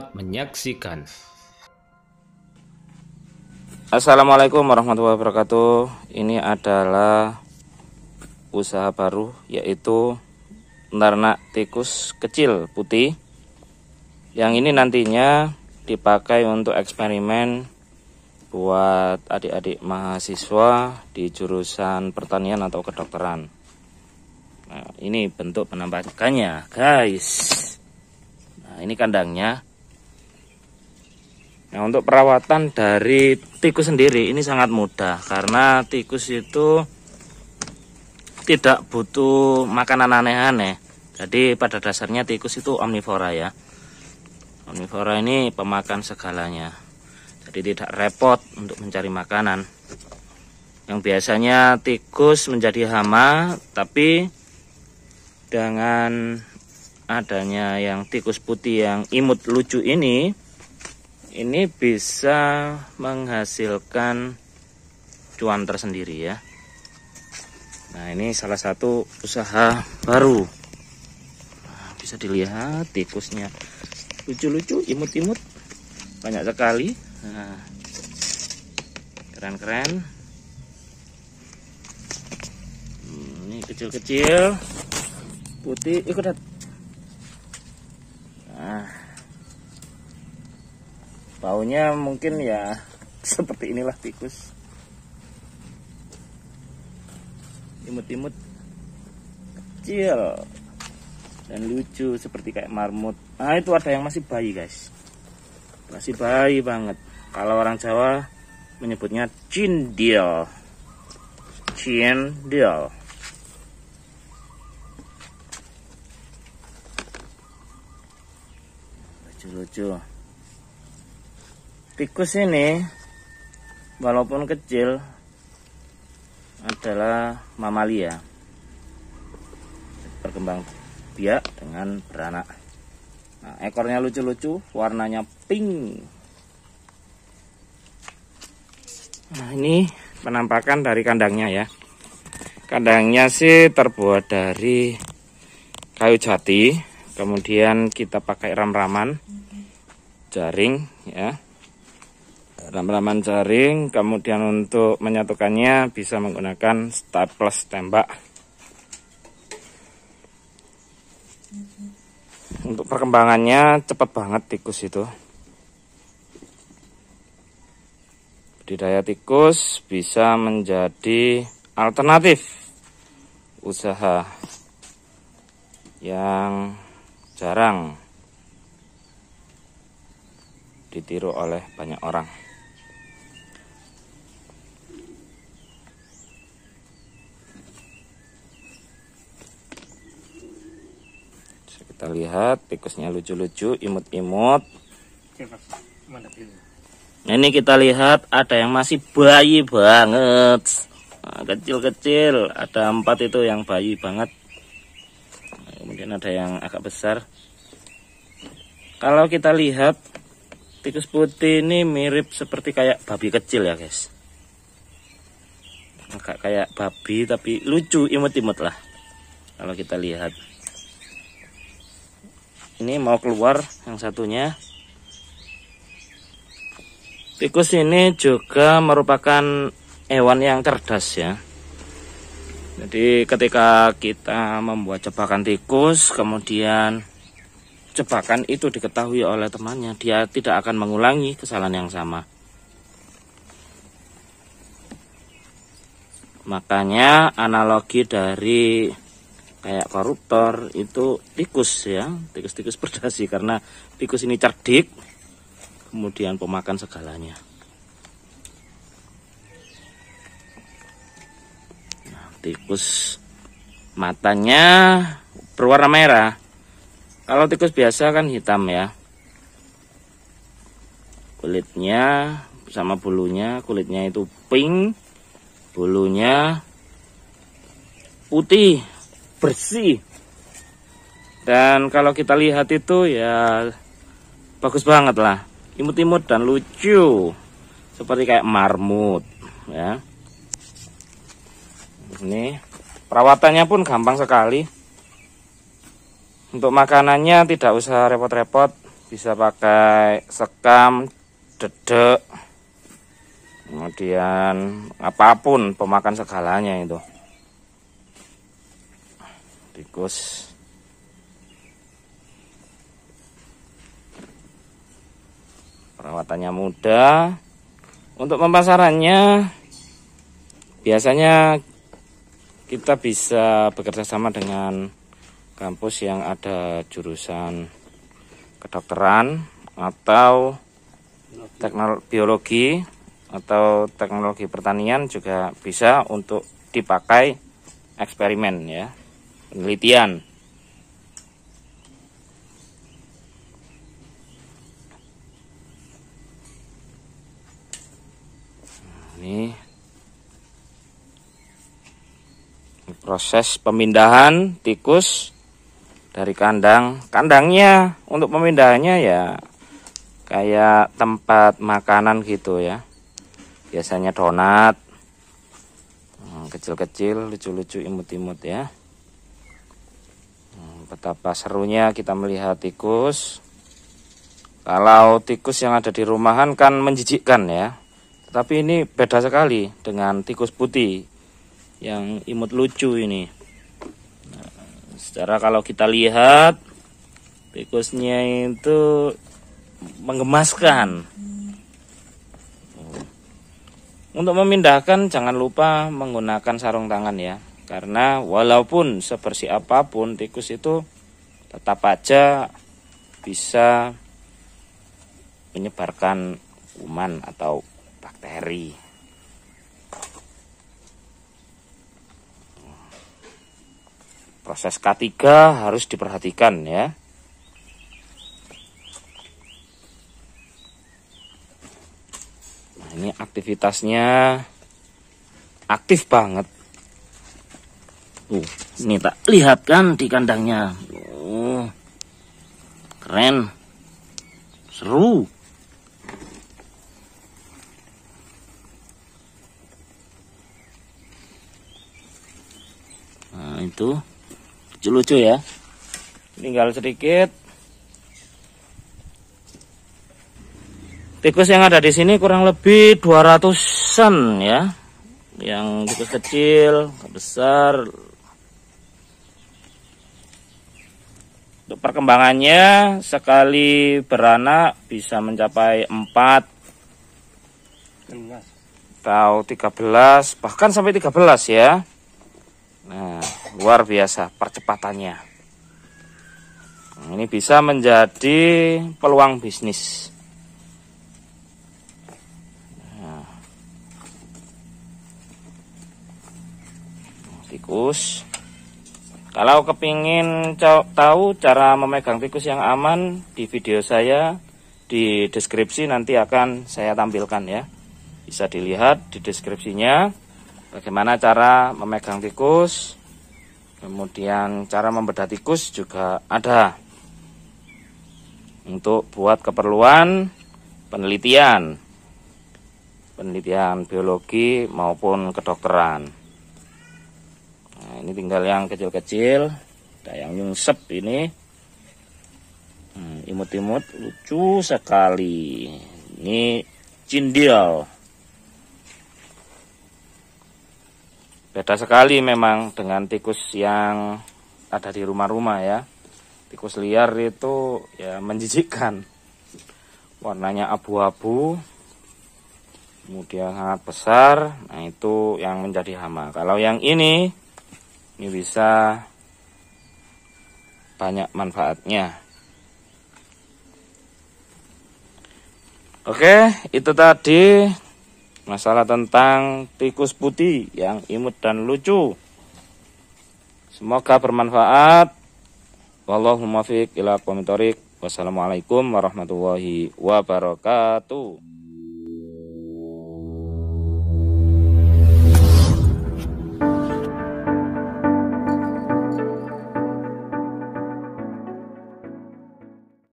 selamat menyaksikan. Assalamualaikum warahmatullahi wabarakatuh. Ini adalah usaha baru yaitu ternak tikus kecil putih. Yang ini nantinya dipakai untuk eksperimen buat adik-adik mahasiswa di jurusan pertanian atau kedokteran. Nah, ini bentuk penampakannya, guys. Nah, ini kandangnya. Nah, untuk perawatan dari tikus sendiri ini sangat mudah karena tikus itu tidak butuh makanan aneh-aneh. Jadi pada dasarnya tikus itu omnivora ya. Omnivora ini pemakan segalanya. Jadi tidak repot untuk mencari makanan. Yang biasanya tikus menjadi hama, tapi dengan adanya yang tikus putih yang imut lucu ini ini bisa menghasilkan cuan tersendiri ya nah ini salah satu usaha baru nah, bisa dilihat tikusnya lucu-lucu imut-imut banyak sekali keren nah, keren-keren hmm, ini kecil-kecil putih ikut eh, baunya mungkin ya seperti inilah tikus imut-imut kecil dan lucu seperti kayak marmut nah itu ada yang masih bayi guys masih bayi banget kalau orang Jawa menyebutnya cindil cindil lucu-lucu tikus ini walaupun kecil adalah mamalia berkembang biak dengan beranak nah, ekornya lucu-lucu warnanya pink nah ini penampakan dari kandangnya ya kandangnya sih terbuat dari kayu jati kemudian kita pakai ram-raman jaring ya ramalan jaring kemudian untuk menyatukannya bisa menggunakan staples tembak untuk perkembangannya cepat banget tikus itu budidaya tikus bisa menjadi alternatif usaha yang jarang ditiru oleh banyak orang. kita lihat tikusnya lucu-lucu imut-imut nah, ini kita lihat ada yang masih bayi banget nah, kecil-kecil nah, ada empat itu yang bayi banget nah, kemudian ada yang agak besar kalau kita lihat tikus putih ini mirip seperti kayak babi kecil ya guys agak kayak babi tapi lucu imut-imut lah kalau kita lihat ini mau keluar yang satunya tikus ini juga merupakan hewan yang cerdas ya jadi ketika kita membuat jebakan tikus kemudian jebakan itu diketahui oleh temannya dia tidak akan mengulangi kesalahan yang sama makanya analogi dari kayak koruptor itu tikus ya tikus-tikus berdasi karena tikus ini cerdik kemudian pemakan segalanya nah, tikus matanya berwarna merah kalau tikus biasa kan hitam ya kulitnya sama bulunya kulitnya itu pink bulunya putih bersih dan kalau kita lihat itu ya bagus banget lah imut-imut dan lucu seperti kayak marmut ya ini perawatannya pun gampang sekali untuk makanannya tidak usah repot-repot bisa pakai sekam dedek kemudian apapun pemakan segalanya itu tikus perawatannya mudah untuk pemasarannya biasanya kita bisa bekerja sama dengan kampus yang ada jurusan kedokteran atau teknologi biologi atau teknologi pertanian juga bisa untuk dipakai eksperimen ya penelitian ini proses pemindahan tikus dari kandang kandangnya untuk pemindahannya ya kayak tempat makanan gitu ya biasanya donat hmm, kecil-kecil lucu-lucu imut-imut ya betapa serunya kita melihat tikus kalau tikus yang ada di rumahan kan menjijikkan ya tapi ini beda sekali dengan tikus putih yang imut lucu ini nah, secara kalau kita lihat tikusnya itu menggemaskan untuk memindahkan jangan lupa menggunakan sarung tangan ya karena walaupun sebersih apapun tikus itu tetap aja bisa menyebarkan kuman atau bakteri. Proses K3 harus diperhatikan ya. Nah, ini aktivitasnya aktif banget Tuh, ini tak lihat kan di kandangnya. Oh, keren, seru. Nah, itu lucu-lucu ya. Tinggal sedikit. Tikus yang ada di sini kurang lebih 200-an ya. Yang tikus kecil, besar, Untuk perkembangannya sekali beranak bisa mencapai 4 atau 13 bahkan sampai 13 ya. Nah, luar biasa percepatannya. ini bisa menjadi peluang bisnis. Nah. Tikus. Kalau kepingin tahu cara memegang tikus yang aman di video saya di deskripsi nanti akan saya tampilkan ya. Bisa dilihat di deskripsinya bagaimana cara memegang tikus. Kemudian cara membedah tikus juga ada. Untuk buat keperluan penelitian penelitian biologi maupun kedokteran. Nah, ini tinggal yang kecil-kecil ada yang nyungsep ini hmm, imut-imut hmm, lucu sekali ini cindil beda sekali memang dengan tikus yang ada di rumah-rumah ya tikus liar itu ya menjijikkan warnanya abu-abu kemudian sangat besar nah itu yang menjadi hama kalau yang ini ini bisa banyak manfaatnya Oke itu tadi masalah tentang tikus putih yang imut dan lucu Semoga bermanfaat Wallahumma fiqh ila Wassalamualaikum warahmatullahi wabarakatuh